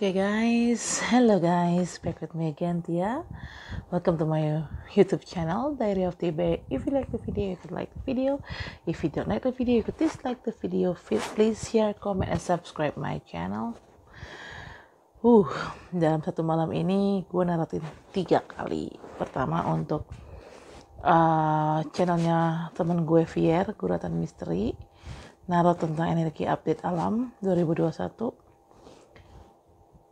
Okay guys, hello guys, back with me again Tia. Welcome to my YouTube channel Diary of TB. If you like the video, you could like the video. If you don't like the video, you could dislike the video. Please share, comment, and subscribe my channel. Uh, dalam satu malam ini gue naratin tiga kali. Pertama untuk uh, channelnya temen gue Vier, Guratan Misteri. Narot tentang energi update alam 2021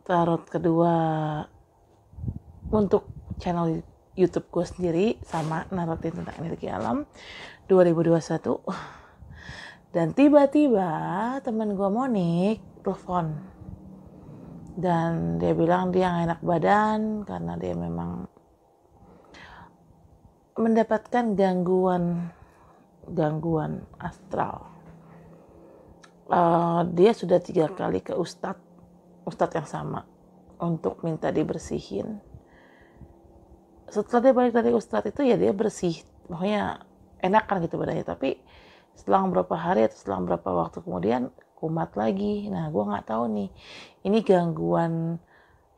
tarot kedua untuk channel YouTube gue sendiri sama narotin tentang energi alam 2021 dan tiba-tiba temen gue Monik telepon dan dia bilang dia nggak enak badan karena dia memang mendapatkan gangguan gangguan astral uh, dia sudah tiga kali ke ustadz ustadz yang sama untuk minta dibersihin setelah dia balik dari ustadz itu ya dia bersih pokoknya enakan gitu badannya tapi setelah beberapa hari atau setelah beberapa waktu kemudian kumat lagi nah gue nggak tahu nih ini gangguan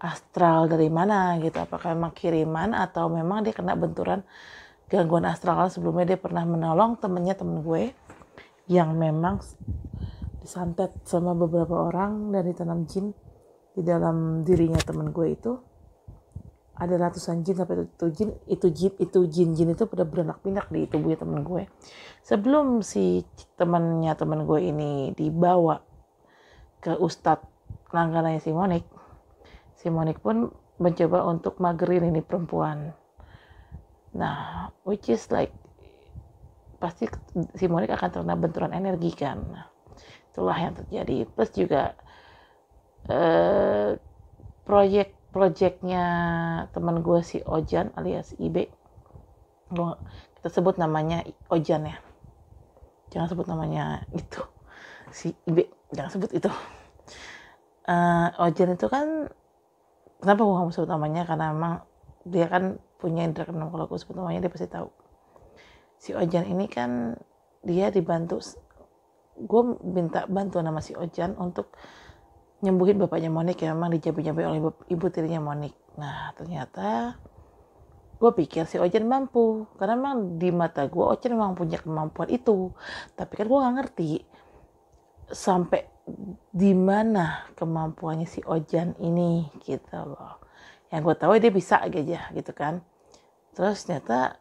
astral dari mana gitu apakah memang kiriman atau memang dia kena benturan gangguan astral sebelumnya dia pernah menolong temennya temen gue yang memang disantet sama beberapa orang dari tanam jin di dalam dirinya temen gue itu ada ratusan jin sampai itu jin itu jin itu jin jin itu pada beranak pinak di tubuhnya temen gue sebelum si temannya temen gue ini dibawa ke ustadz langganannya si Monik si Monik pun mencoba untuk magerin ini perempuan nah which is like pasti si Monik akan terkena benturan energi kan itulah yang terjadi plus juga Eh, proyek proyeknya teman gue si Ojan alias IB kita sebut namanya Ojan ya jangan sebut namanya itu si IB jangan sebut itu uh, Ojan itu kan kenapa gue gak mau sebut namanya karena emang dia kan punya indera kalau gue sebut namanya dia pasti tahu si Ojan ini kan dia dibantu gue minta bantuan sama si Ojan untuk nyembuhin bapaknya Monik yang memang dijabi-jabi oleh ibu tirinya Monik. Nah ternyata gue pikir si Ojen mampu karena memang di mata gue Ojen memang punya kemampuan itu tapi kan gue nggak ngerti sampai di mana kemampuannya si Ojan ini gitu loh yang gue tahu dia bisa aja gitu kan terus ternyata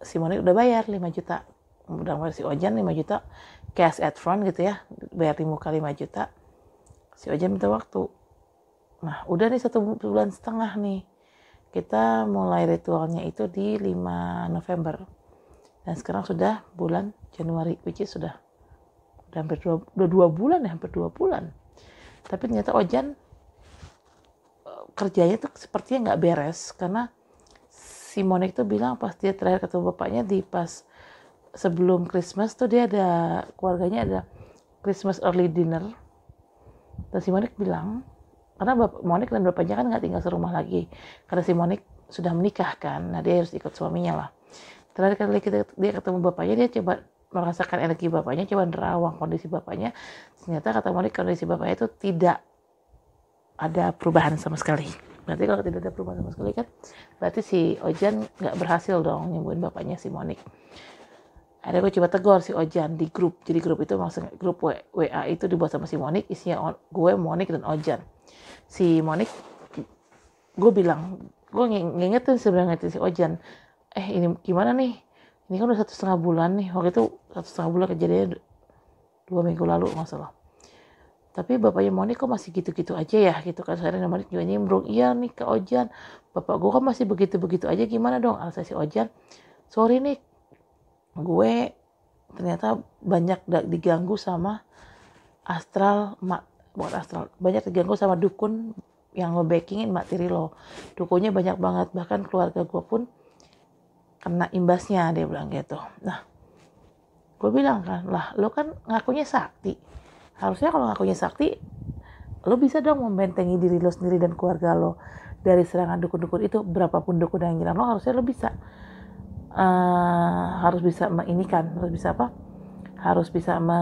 si Monik udah bayar 5 juta udah bayar si Ojan 5 juta cash at front gitu ya bayar di muka 5 juta si Oja minta waktu nah udah nih satu bulan setengah nih kita mulai ritualnya itu di 5 November dan sekarang sudah bulan Januari which is sudah udah hampir dua, dua, dua bulan ya hampir dua bulan tapi ternyata Ojan eh, kerjanya tuh sepertinya nggak beres karena si Monik tuh bilang pas dia terakhir ketemu bapaknya di pas sebelum Christmas tuh dia ada keluarganya ada Christmas early dinner dan si Monik bilang, karena Bapak Monik dan bapaknya kan nggak tinggal serumah lagi. Karena si Monik sudah menikah kan, nah dia harus ikut suaminya lah. Terakhir kali kita, dia ketemu bapaknya, dia coba merasakan energi bapaknya, coba nerawang kondisi bapaknya. Ternyata kata Monik kondisi bapaknya itu tidak ada perubahan sama sekali. Berarti kalau tidak ada perubahan sama sekali kan, berarti si Ojan nggak berhasil dong nyembuhin bapaknya si Monik ada gue coba tegur si Ojan di grup jadi grup itu maksudnya grup WA itu dibuat sama si Monik isinya gue Monik dan Ojan si Monik gue bilang gue ngingetin sebenarnya si Ojan eh ini gimana nih ini kan udah satu setengah bulan nih waktu itu satu setengah bulan kejadiannya dua minggu lalu masalah. tapi bapaknya Monik kok masih gitu-gitu aja ya gitu kan soalnya Monik juga nyimbrung. iya nih ke Ojan bapak gue kan masih begitu-begitu aja gimana dong alasan si Ojan sorry nih gue ternyata banyak diganggu sama astral mak buat astral banyak diganggu sama dukun yang ngebackingin mak tiri lo dukunnya banyak banget bahkan keluarga gue pun kena imbasnya dia bilang gitu nah gue bilang kan lah lo kan ngakunya sakti harusnya kalau ngakunya sakti lo bisa dong membentengi diri lo sendiri dan keluarga lo dari serangan dukun-dukun itu berapapun dukun yang nyerang lo harusnya lo bisa uh, harus bisa ini kan harus bisa apa harus bisa me,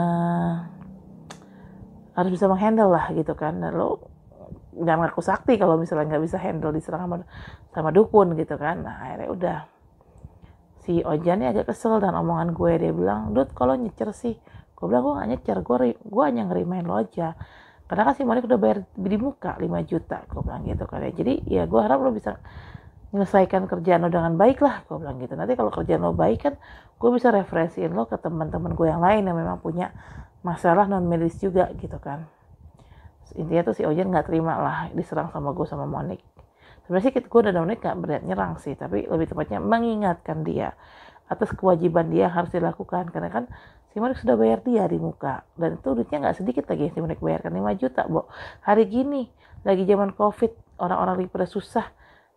harus bisa menghandle lah gitu kan lo nggak ngaku sakti kalau misalnya nggak bisa handle diserang sama, sama dukun gitu kan nah akhirnya udah si Ojan ini agak kesel dan omongan gue dia bilang Dud kalau nyecer sih gue bilang gue gak nyecer gue, gue hanya ngerimain lo aja karena kan si Monik udah bayar di muka 5 juta gue bilang gitu kan ya jadi ya gue harap lo bisa menyelesaikan kerjaan lo dengan baik lah gue bilang gitu nanti kalau kerjaan lo baik kan gue bisa referensiin lo ke teman-teman gue yang lain yang memang punya masalah non medis juga gitu kan intinya tuh si Ojen nggak terima lah diserang sama gue sama Monik sebenarnya sih gue dan Monik nggak berniat nyerang sih tapi lebih tepatnya mengingatkan dia atas kewajiban dia harus dilakukan karena kan si Monik sudah bayar dia di muka dan itu duitnya nggak sedikit lagi si Monik bayarkan 5 juta bu. hari gini lagi zaman covid orang-orang lagi pada susah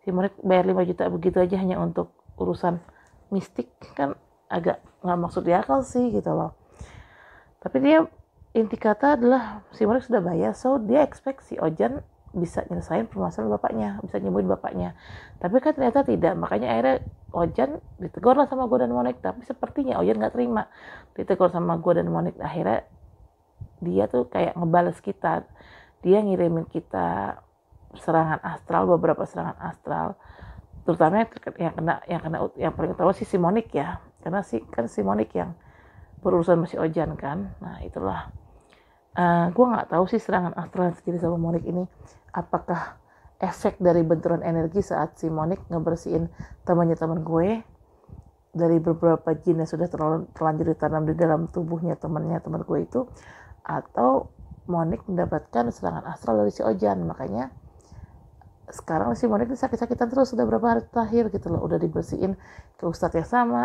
si murid bayar 5 juta begitu aja hanya untuk urusan mistik kan agak nggak maksud di akal sih gitu loh tapi dia inti kata adalah si murid sudah bayar so dia expect si Ojan bisa nyelesain permasalahan bapaknya bisa nyembuhin bapaknya tapi kan ternyata tidak makanya akhirnya Ojan ditegur lah sama gue dan Monik tapi sepertinya Ojan nggak terima ditegur sama gue dan Monik akhirnya dia tuh kayak ngebales kita dia ngirimin kita serangan astral beberapa serangan astral terutama yang kena yang kena yang paling utama sih simonik ya karena si kan simonik yang berurusan masih ojan kan nah itulah uh, eh, gue nggak tahu sih serangan astral yang sama monik ini apakah efek dari benturan energi saat si monik ngebersihin temannya teman gue dari beberapa jin yang sudah terlalu terlanjur ditanam di dalam tubuhnya temannya teman gue itu atau Monik mendapatkan serangan astral dari si Ojan makanya sekarang si Monik sakit-sakitan terus sudah berapa hari terakhir gitu loh udah dibersihin ke ustadz yang sama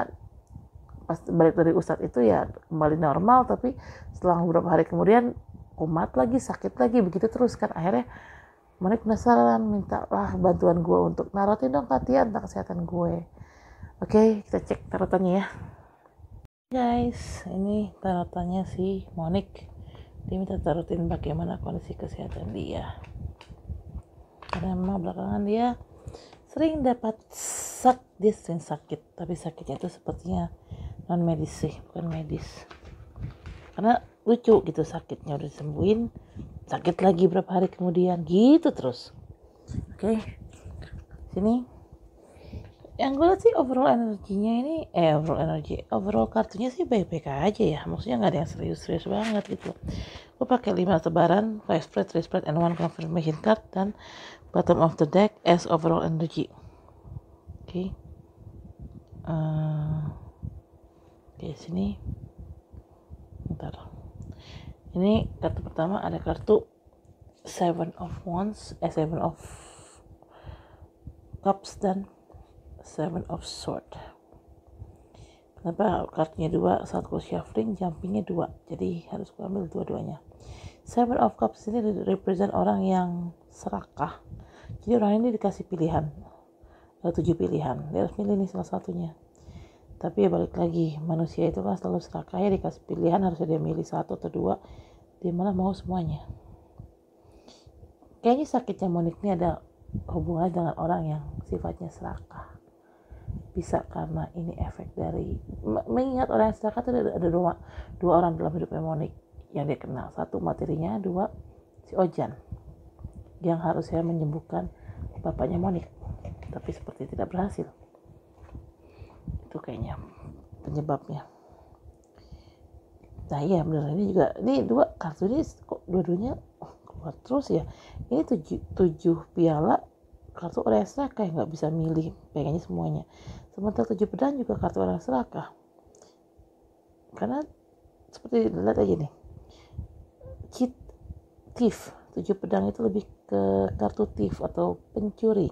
pas balik dari ustadz itu ya kembali normal tapi setelah beberapa hari kemudian umat lagi sakit lagi begitu terus kan akhirnya Monik penasaran mintalah bantuan gue untuk narotin dong Katia tentang kesehatan gue oke kita cek tarotannya ya guys ini tarotannya si Monik dia minta tarotin bagaimana kondisi kesehatan dia karena emak belakangan dia sering dapat sak dia sering sakit tapi sakitnya itu sepertinya non medis sih bukan medis karena lucu gitu sakitnya udah disembuhin sakit lagi berapa hari kemudian gitu terus oke okay. sini yang gue lihat sih overall energinya ini eh overall energi overall kartunya sih baik-baik aja ya maksudnya nggak ada yang serius-serius banget gitu gue pakai lima tebaran five spread three spread and one confirmation card dan bottom of the deck as overall energy oke eh, okay. uh, di sini bentar ini kartu pertama ada kartu seven of wands eh seven of cups dan seven of sword kenapa kartunya dua saat gue shuffling jumpingnya dua jadi harus gue ambil dua-duanya seven of cups ini represent orang yang serakah jadi orang ini dikasih pilihan ada eh, tujuh pilihan dia harus milih nih salah satunya tapi ya balik lagi manusia itu kan selalu serakah ya dikasih pilihan harus dia milih satu atau dua dia malah mau semuanya kayaknya sakitnya Monik ini ada hubungannya dengan orang yang sifatnya serakah bisa karena ini efek dari mengingat orang yang serakah itu ada, dua, dua orang dalam hidupnya Monik yang dia kenal satu materinya dua si Ojan yang harusnya menyembuhkan bapaknya Monik tapi seperti tidak berhasil itu kayaknya penyebabnya nah iya benar ini juga ini dua kartu ini kok dua-duanya keluar terus ya ini tujuh, tujuh piala kartu orang serakah yang nggak bisa milih pengennya semuanya sementara tujuh pedang juga kartu orang serakah karena seperti dilihat aja nih cheat thief tujuh pedang itu lebih ke kartu thief atau pencuri.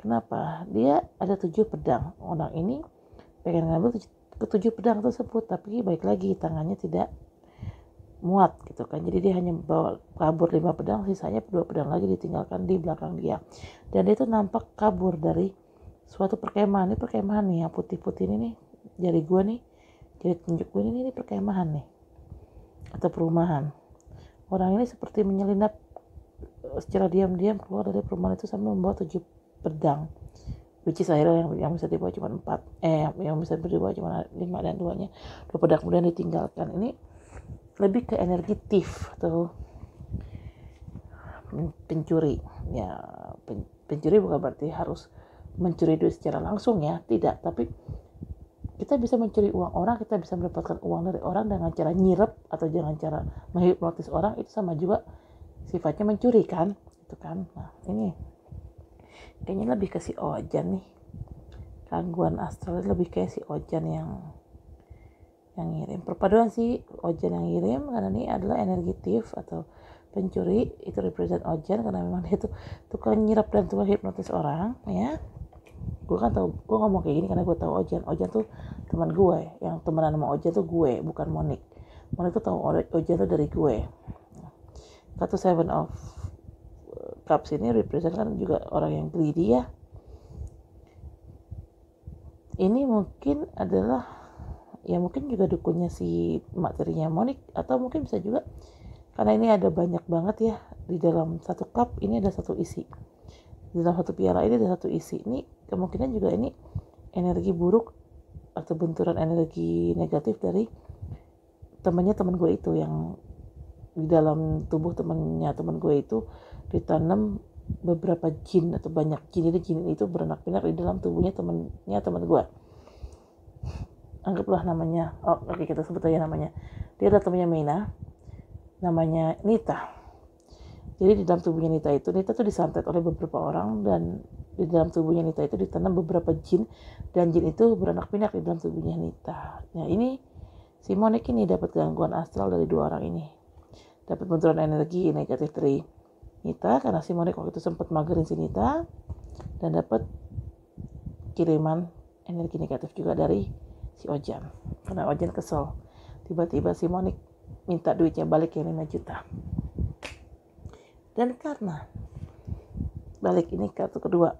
Kenapa? Dia ada tujuh pedang. Orang ini pengen ngambil ketujuh pedang tersebut, tapi baik lagi tangannya tidak muat gitu kan. Jadi dia hanya bawa kabur lima pedang, sisanya dua pedang lagi ditinggalkan di belakang dia. Dan dia itu nampak kabur dari suatu perkemahan. Ini perkemahan nih yang putih-putih ini nih, jari gua nih, jari tunjuk gua ini, ini perkemahan nih atau perumahan. Orang ini seperti menyelinap secara diam-diam keluar dari perumahan itu sambil membawa tujuh pedang which is akhirnya yang, yang bisa dibawa cuma empat eh yang bisa dibawa cuma lima dan duanya dua pedang kemudian ditinggalkan ini lebih ke energi thief atau pencuri ya pen, pencuri bukan berarti harus mencuri duit secara langsung ya tidak tapi kita bisa mencuri uang orang kita bisa mendapatkan uang dari orang dengan cara nyirep atau dengan cara menghipnotis orang itu sama juga sifatnya mencuri kan itu kan nah ini kayaknya lebih ke si Ojan nih gangguan astral lebih kayak si Ojan yang yang ngirim perpaduan si Ojan yang ngirim karena ini adalah energi tif atau pencuri itu represent Ojan karena memang dia tuh tukang nyirap dan tukang hipnotis orang ya gue kan tau gue ngomong kayak gini karena gue tau Ojan Ojan tuh teman gue yang temenan sama Ojan tuh gue bukan Monik Monik tuh tau Ojan tuh dari gue kartu seven of uh, cups ini represent kan juga orang yang greedy ya ini mungkin adalah ya mungkin juga dukunnya si materinya Monik atau mungkin bisa juga karena ini ada banyak banget ya di dalam satu cup ini ada satu isi di dalam satu piala ini ada satu isi ini kemungkinan juga ini energi buruk atau benturan energi negatif dari temannya teman gue itu yang di dalam tubuh temannya teman gue itu ditanam beberapa jin atau banyak jin jadi jin itu beranak pinak di dalam tubuhnya temannya teman gue anggaplah namanya oh, oke okay, kita sebut aja namanya dia adalah temannya Mina namanya Nita jadi di dalam tubuhnya Nita itu Nita tuh disantet oleh beberapa orang dan di dalam tubuhnya Nita itu ditanam beberapa jin dan jin itu beranak pinak di dalam tubuhnya Nita nah ini si Monik ini dapat gangguan astral dari dua orang ini dapat benturan energi negatif dari Nita karena si Monik waktu itu sempat magerin si Nita dan dapat kiriman energi negatif juga dari si Ojan karena Ojan kesel tiba-tiba si Monik minta duitnya balik yang 5 juta dan karena balik ini kartu kedua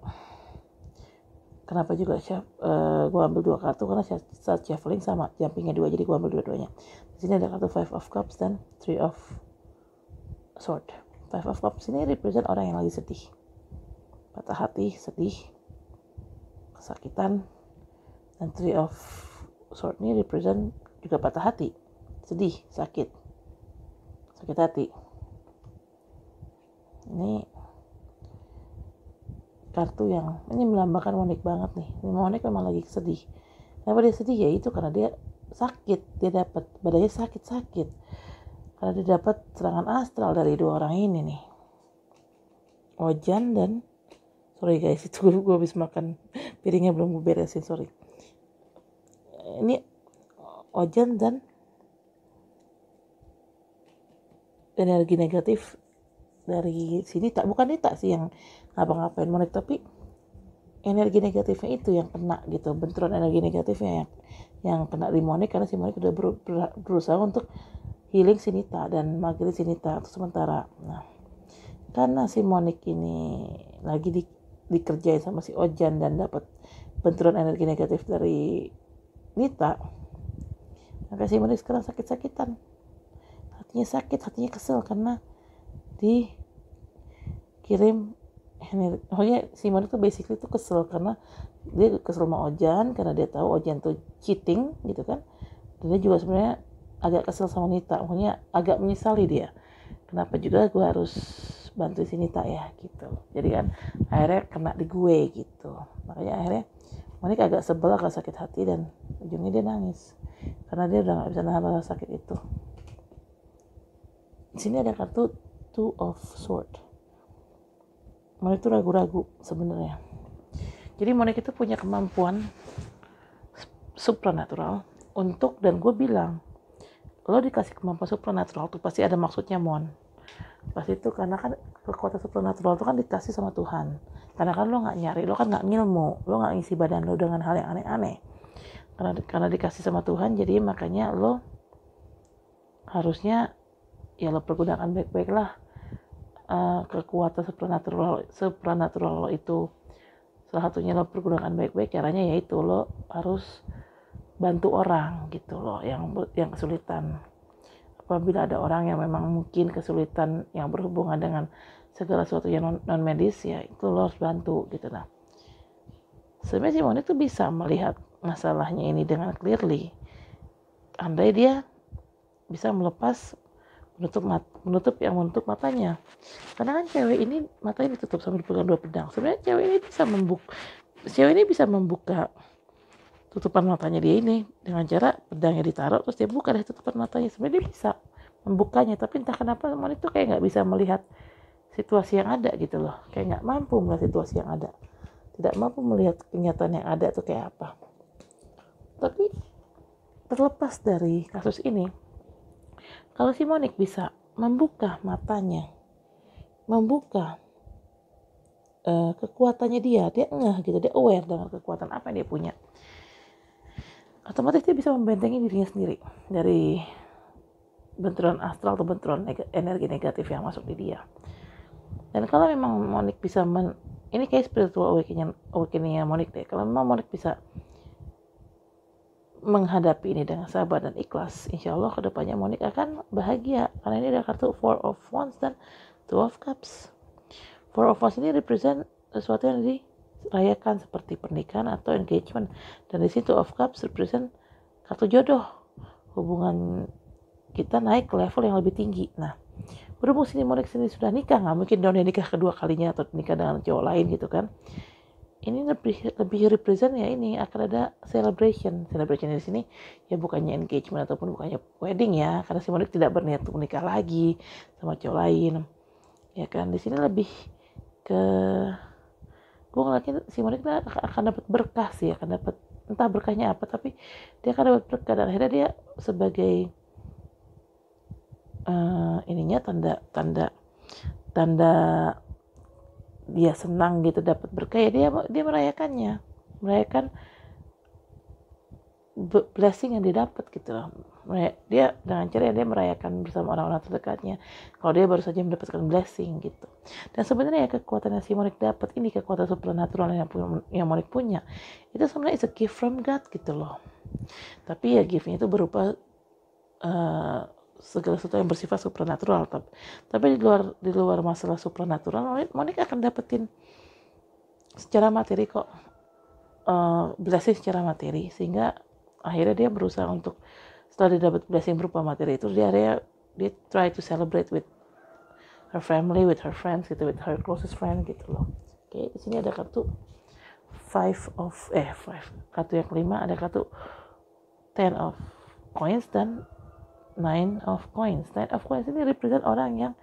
kenapa juga chef uh, eh, gue ambil dua kartu karena saat shuffling sama jumpingnya dua jadi gua ambil dua-duanya di sini ada kartu five of cups dan three of sword five of cups ini represent orang yang lagi sedih patah hati sedih kesakitan dan three of sword ini represent juga patah hati sedih sakit sakit hati ini kartu yang ini melambangkan Monik banget nih. Monik memang lagi sedih. Kenapa dia sedih ya itu karena dia sakit, dia dapat badannya sakit-sakit karena dia dapat serangan astral dari dua orang ini nih Ojan dan sorry guys itu gue, gue habis makan piringnya belum gue beresin sorry ini Ojan dan energi negatif dari sini tak bukan tak sih yang ngapa-ngapain monik tapi energi negatifnya itu yang kena gitu benturan energi negatifnya yang yang kena di Monik karena si Monik udah ber, ber, berusaha untuk healing sinita dan magri sinita untuk sementara nah karena si Monik ini lagi di, dikerjain sama si Ojan dan dapat benturan energi negatif dari Nita maka si Monik sekarang sakit-sakitan hatinya sakit hatinya kesel karena dikirim energi pokoknya si Monik tuh basically tuh kesel karena dia kesel sama Ojan karena dia tahu Ojan tuh cheating gitu kan dan dia juga sebenarnya agak kesel sama Nita makanya agak menyesali dia kenapa juga gue harus bantu si Nita ya gitu jadi kan akhirnya kena di gue gitu makanya akhirnya Monika agak sebel agak sakit hati dan ujungnya dia nangis karena dia udah gak bisa nahan rasa sakit itu di sini ada kartu two of sword Monika itu ragu-ragu sebenarnya jadi Monika itu punya kemampuan supranatural untuk dan gue bilang lo dikasih kemampuan supernatural tuh pasti ada maksudnya mon pasti itu karena kan kekuatan supernatural itu kan dikasih sama Tuhan karena kan lo nggak nyari lo kan nggak ngilmu lo nggak ngisi badan lo dengan hal yang aneh-aneh karena karena dikasih sama Tuhan jadi makanya lo harusnya ya lo pergunakan baik-baik lah uh, kekuatan supernatural supernatural lo itu salah satunya lo pergunakan baik-baik caranya yaitu lo harus bantu orang gitu loh yang yang kesulitan apabila ada orang yang memang mungkin kesulitan yang berhubungan dengan segala sesuatu yang non, non medis ya itu lo harus bantu gitu nah sebenarnya Simon itu bisa melihat masalahnya ini dengan clearly andai dia bisa melepas menutup mat, menutup yang menutup matanya karena kan cewek ini matanya ditutup sambil pegang dua pedang sebenarnya cewek ini bisa membuka cewek ini bisa membuka tutupan matanya dia ini dengan cara pedangnya ditaruh terus dia buka deh tutupan matanya sebenarnya dia bisa membukanya tapi entah kenapa Mon itu kayak nggak bisa melihat situasi yang ada gitu loh kayak nggak mampu melihat situasi yang ada tidak mampu melihat kenyataan yang ada itu kayak apa tapi terlepas dari kasus ini kalau si Monik bisa membuka matanya membuka uh, kekuatannya dia dia ngeh gitu dia aware dengan kekuatan apa yang dia punya otomatis dia bisa membentengi dirinya sendiri dari benturan astral atau benturan neg energi negatif yang masuk di dia. Dan kalau memang Monik bisa men ini kayak spiritual awakening awakeningnya Monik deh. Kalau memang Monik bisa menghadapi ini dengan sabar dan ikhlas, insya Allah kedepannya Monik akan bahagia karena ini ada kartu Four of Wands dan Two of Cups. Four of Wands ini represent sesuatu yang di rayakan seperti pernikahan atau engagement. Dan di situ of cups represent kartu jodoh. Hubungan kita naik ke level yang lebih tinggi. Nah, berhubung sini Monik sini sudah nikah, nggak mungkin dong dia nikah kedua kalinya atau nikah dengan cowok lain gitu kan. Ini lebih lebih represent ya ini akan ada celebration. Celebration di sini ya bukannya engagement ataupun bukannya wedding ya, karena si Monik tidak berniat untuk nikah lagi sama cowok lain. Ya kan, di sini lebih ke gue ngeliatnya si Monik akan dapat berkah sih akan dapat entah berkahnya apa tapi dia akan dapat berkah dan akhirnya dia sebagai uh, ininya tanda tanda tanda dia senang gitu dapat berkah ya dia dia merayakannya merayakan blessing yang didapat gitu loh dia dengan ceria dia merayakan bersama orang-orang terdekatnya kalau dia baru saja mendapatkan blessing gitu dan sebenarnya ya, kekuatan yang si Monik dapat ini kekuatan supernatural yang yang Monik punya itu sebenarnya is a gift from God gitu loh tapi ya giftnya itu berupa uh, segala sesuatu yang bersifat supernatural tapi, di luar di luar masalah supernatural Monik akan dapetin secara materi kok uh, blessing secara materi sehingga akhirnya dia berusaha untuk setelah dia dapat blessing berupa materi itu dia dia dia try to celebrate with her family with her friends gitu with her closest friend gitu loh oke okay, di sini ada kartu five of eh five kartu yang kelima ada kartu ten of coins dan nine of coins nine of coins ini represent orang yang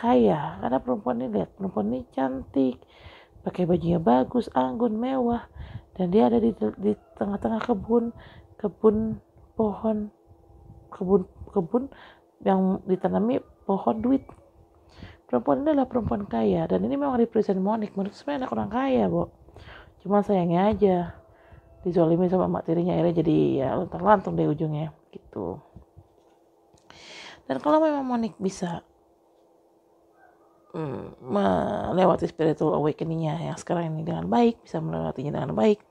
kaya karena perempuan ini lihat perempuan ini cantik pakai bajunya bagus anggun mewah dan dia ada di tengah-tengah kebun kebun pohon kebun kebun yang ditanami pohon duit perempuan ini adalah perempuan kaya dan ini memang represent Monik menurut sebenarnya anak orang kaya bu cuma sayangnya aja dizolimi sama mak tirinya akhirnya jadi ya lantang lantung deh ujungnya gitu dan kalau memang Monik bisa hmm, melewati spiritual awakeningnya yang sekarang ini dengan baik bisa melewatinya dengan baik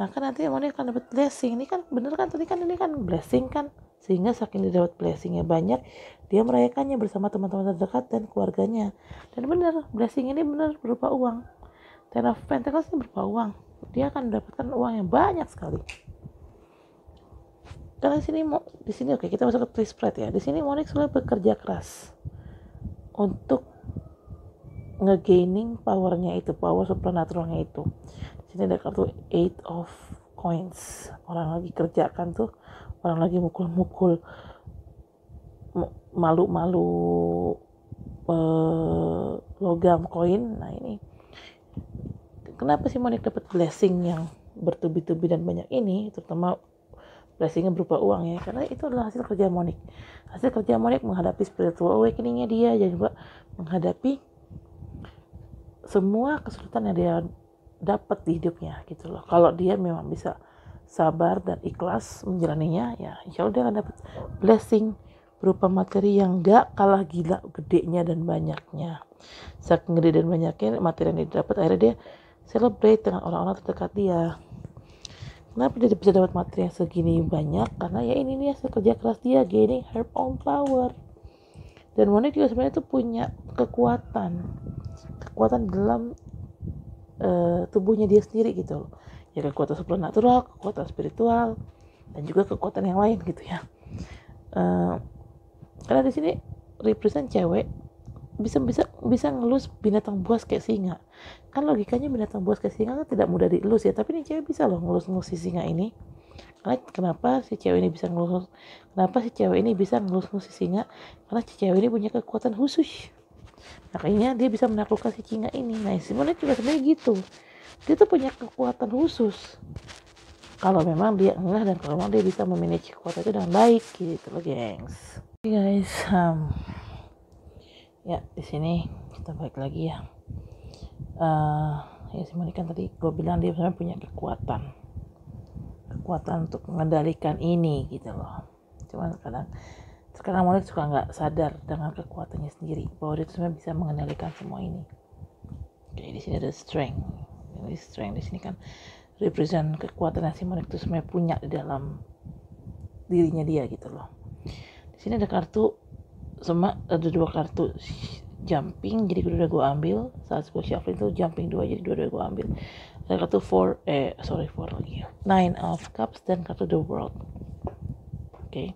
maka nah, nanti Moni akan dapat blessing ini kan bener kan tadi kan ini kan blessing kan sehingga saking didapat blessingnya banyak dia merayakannya bersama teman-teman terdekat dan keluarganya dan bener, blessing ini bener berupa uang Ten of Pentacles ini berupa uang dia akan mendapatkan uang yang banyak sekali karena di sini di sini oke kita masuk ke twist spread ya di sini Monik selalu bekerja keras untuk ngegaining powernya itu power supernaturalnya itu sini ada kartu eight of coins orang lagi kerjakan tuh orang lagi mukul-mukul malu-malu uh, logam koin nah ini kenapa sih Monique dapat blessing yang bertubi-tubi dan banyak ini terutama blessingnya berupa uang ya karena itu adalah hasil kerja Monik hasil kerja Monik menghadapi spiritual awakeningnya dia dan juga menghadapi semua kesulitan yang dia dapat di hidupnya gitu loh kalau dia memang bisa sabar dan ikhlas menjalaninya ya insya Allah dia akan dapat blessing berupa materi yang gak kalah gila gedenya dan banyaknya saking gede dan banyaknya materi yang dia dapat akhirnya dia celebrate dengan orang-orang terdekat dia kenapa dia bisa dapat materi yang segini banyak karena ya ini nih hasil kerja keras dia gaining her own power dan wanita juga sebenarnya itu punya kekuatan kekuatan dalam uh, tubuhnya dia sendiri gitu loh ya kekuatan supernatural, kekuatan spiritual dan juga kekuatan yang lain gitu ya uh, karena di sini represent cewek bisa bisa bisa ngelus binatang buas kayak singa kan logikanya binatang buas kayak singa kan tidak mudah dielus ya tapi ini cewek bisa loh ngelus ngelus si singa ini karena kenapa si cewek ini bisa ngelus kenapa si cewek ini bisa ngelus ngelus si singa karena si cewek ini punya kekuatan khusus makanya dia bisa menaklukkan si Kinga ini nah Simone juga sebenarnya gitu dia tuh punya kekuatan khusus kalau memang dia enggak dan kalau memang dia bisa memanage kekuatan itu dengan baik gitu loh gengs hey guys um, ya di sini kita balik lagi ya uh, ya Simone kan tadi gue bilang dia sebenarnya punya kekuatan kekuatan untuk mengendalikan ini gitu loh cuman kadang karena Monik suka nggak sadar dengan kekuatannya sendiri bahwa dia sebenarnya bisa mengendalikan semua ini. Oke, di sini ada strength. Ini strength di sini kan represent kekuatan yang si Monik itu sebenarnya punya di dalam dirinya dia gitu loh. Di sini ada kartu sama ada dua kartu jumping jadi kedua gue ambil saat gue shuffle itu jumping dua jadi dua dua gue ambil ada kartu four eh sorry four lagi ya. nine of cups dan kartu the world oke okay.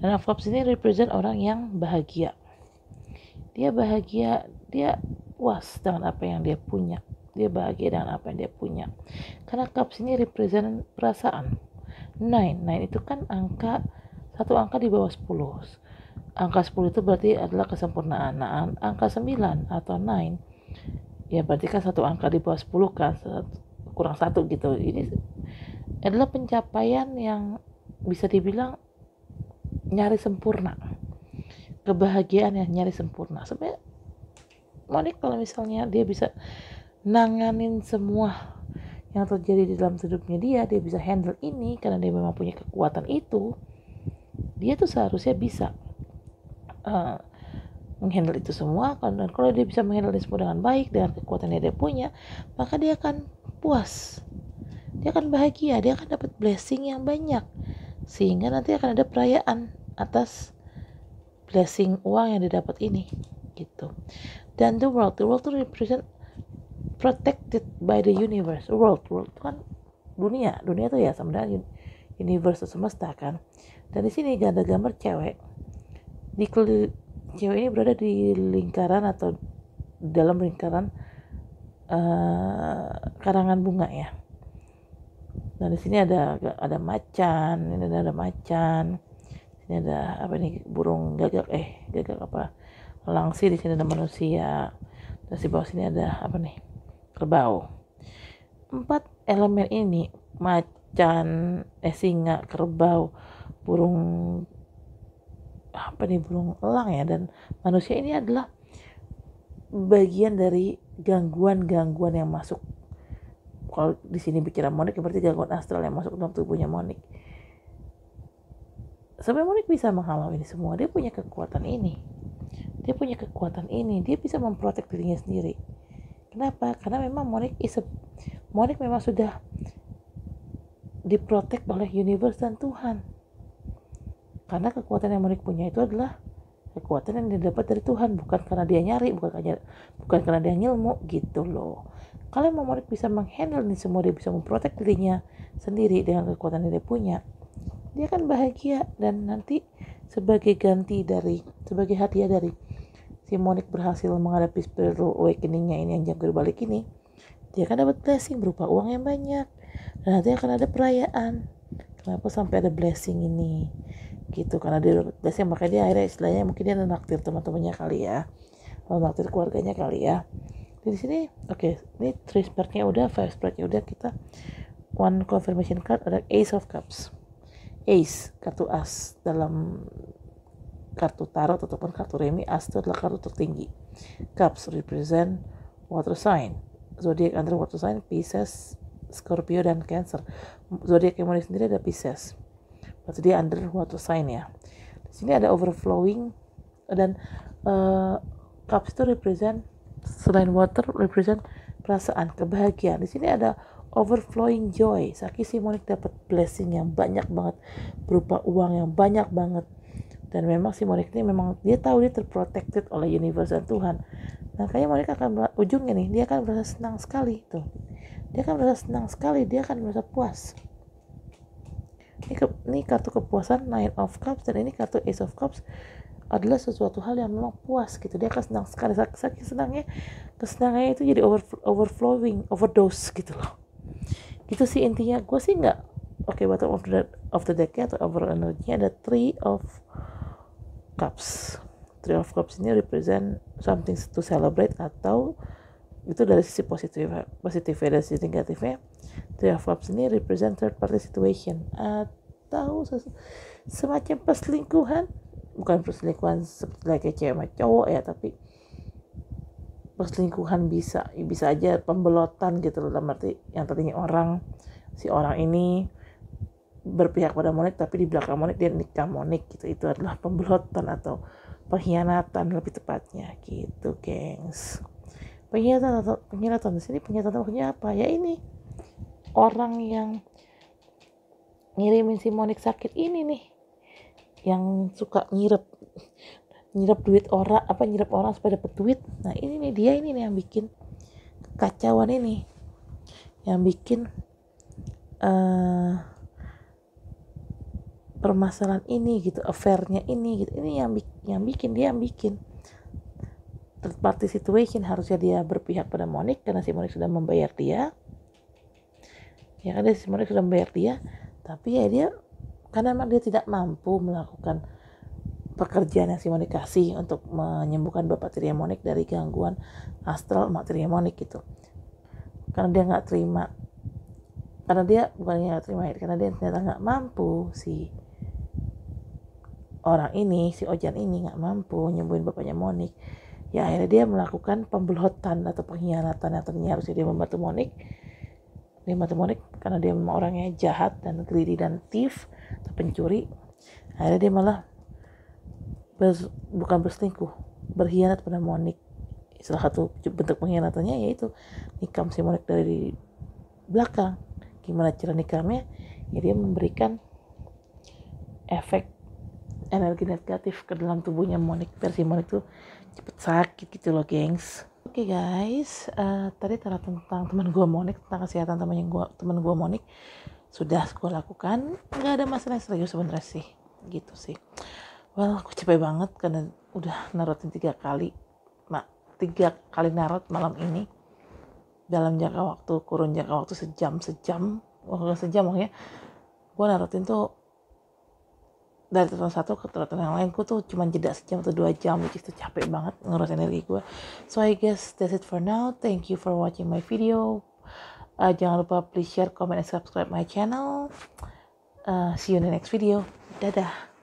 Dan nah, Forbes ini represent orang yang bahagia. Dia bahagia, dia puas dengan apa yang dia punya. Dia bahagia dengan apa yang dia punya. Karena Cups ini represent perasaan. 9, 9 itu kan angka satu angka di bawah 10 angka 10 itu berarti adalah kesempurnaan. Nah, angka 9 atau 9 ya berarti kan satu angka di bawah 10 kan kurang satu gitu. Ini adalah pencapaian yang bisa dibilang nyari sempurna kebahagiaan yang nyari sempurna sebenarnya Monik kalau misalnya dia bisa nanganin semua yang terjadi di dalam hidupnya dia dia bisa handle ini karena dia memang punya kekuatan itu dia tuh seharusnya bisa uh, menghandle itu semua dan kalau dia bisa menghandle ini semua dengan baik dengan kekuatan yang dia punya maka dia akan puas dia akan bahagia dia akan dapat blessing yang banyak sehingga nanti akan ada perayaan atas blessing uang yang didapat ini gitu dan the world the world itu represent protected by the universe world world itu kan dunia dunia itu ya sebenarnya universe semesta kan dan di sini ada gambar cewek di cewek ini berada di lingkaran atau dalam lingkaran uh, karangan bunga ya Nah di sini ada ada macan, ini ada, macan, ini ada apa nih burung gagak eh gagak apa langsi di sini ada manusia. Terus di bawah sini ada apa nih kerbau. Empat elemen ini macan, eh singa, kerbau, burung apa nih burung elang ya dan manusia ini adalah bagian dari gangguan-gangguan yang masuk kalau di sini bicara Monik ya berarti gangguan astral yang masuk dalam tubuhnya Monik sebenarnya Monik bisa menghalau ini semua dia punya kekuatan ini dia punya kekuatan ini dia bisa memprotek dirinya sendiri kenapa karena memang Monik is a, Monik memang sudah diprotek oleh universe dan Tuhan karena kekuatan yang Monik punya itu adalah kekuatan yang didapat dari Tuhan bukan karena dia nyari bukan karena bukan karena dia ngilmu gitu loh kalau mau murid bisa menghandle ini semua dia bisa memprotek dirinya sendiri dengan kekuatan yang dia punya dia akan bahagia dan nanti sebagai ganti dari sebagai hadiah dari si Monik berhasil menghadapi spiritual awakeningnya ini yang jam balik ini dia akan dapat blessing berupa uang yang banyak dan nanti akan ada perayaan kenapa sampai ada blessing ini gitu karena dia dapat blessing makanya dia akhirnya istilahnya mungkin dia nenaktir teman-temannya kali ya nenaktir keluarganya kali ya di sini oke ini three spreadnya udah five spreadnya udah kita one confirmation card ada ace of cups ace kartu as dalam kartu tarot ataupun kartu remi as itu adalah kartu tertinggi cups represent water sign zodiak under water sign Pisces Scorpio dan Cancer zodiak yang sendiri ada Pisces berarti dia under water sign ya di sini ada overflowing dan uh, cups itu represent selain water represent perasaan kebahagiaan di sini ada overflowing joy Saki Simonik dapat blessing yang banyak banget berupa uang yang banyak banget dan memang si Monik ini memang dia tahu dia terprotected oleh universe dan Tuhan nah kayaknya Monik akan ujungnya nih dia akan merasa senang sekali tuh dia akan merasa senang sekali dia akan merasa puas ini, ke, ini kartu kepuasan nine of cups dan ini kartu ace of cups adalah sesuatu hal yang memang puas gitu dia akan senang sekali sakit senangnya kesenangannya itu jadi over, overflowing overdose gitu loh gitu sih intinya gue sih nggak oke okay, bottom of the of the decknya atau over energy ada three of cups three of cups ini represent something to celebrate atau itu dari sisi positif positifnya dari sisi negatifnya three of cups ini represent third party situation atau semacam perselingkuhan bukan perselingkuhan seperti laki cewek sama cowok ya tapi perselingkuhan bisa ya, bisa aja pembelotan gitu loh dalam arti yang tadinya orang si orang ini berpihak pada Monik tapi di belakang Monik dia nikah Monik gitu itu adalah pembelotan atau pengkhianatan lebih tepatnya gitu gengs pengkhianatan atau pengkhianatan di sini pengkhianatan maksudnya apa ya ini orang yang ngirimin si Monik sakit ini nih yang suka nyirep nyirep duit orang apa nyirep orang supaya dapat duit nah ini nih dia ini nih yang bikin kekacauan ini yang bikin uh, permasalahan ini gitu affairnya ini gitu ini yang yang bikin dia yang bikin third party situation harusnya dia berpihak pada Monik karena si Monik sudah membayar dia ya kan si Monik sudah membayar dia tapi ya dia karena memang dia tidak mampu melakukan pekerjaan yang Simone kasih untuk menyembuhkan Bapak Triamonik dari gangguan astral Mak monik gitu karena dia nggak terima karena dia bukannya nggak terima karena dia ternyata nggak mampu si orang ini si Ojan ini nggak mampu nyembuhin bapaknya Monik ya akhirnya dia melakukan pembelotan atau pengkhianatan atau ini harusnya dia membantu Monik dia membantu Monik karena dia memang orangnya jahat dan greedy dan thief pencuri akhirnya dia malah ber, bukan berselingkuh berkhianat pada Monik salah satu bentuk pengkhianatannya yaitu nikam si Monik dari belakang gimana cara nikamnya ya dia memberikan efek energi negatif ke dalam tubuhnya Monik versi Monik tuh cepet sakit gitu loh gengs oke okay guys uh, tadi tentang teman gue Monik tentang kesehatan temannya gua, teman gue Monik sudah aku lakukan nggak ada masalah serius sebenarnya sih gitu sih well aku capek banget karena udah narotin tiga kali mak tiga kali narot malam ini dalam jangka waktu kurun jangka waktu sejam sejam waktu sejam makanya gue narotin tuh dari tahun satu ke tahun yang lain gue tuh cuma jeda sejam atau dua jam which tuh capek banget ngurus energi gua so I guess that's it for now thank you for watching my video Uh, jangan lupa please share, comment, and subscribe my channel. Uh, see you in the next video. Dadah.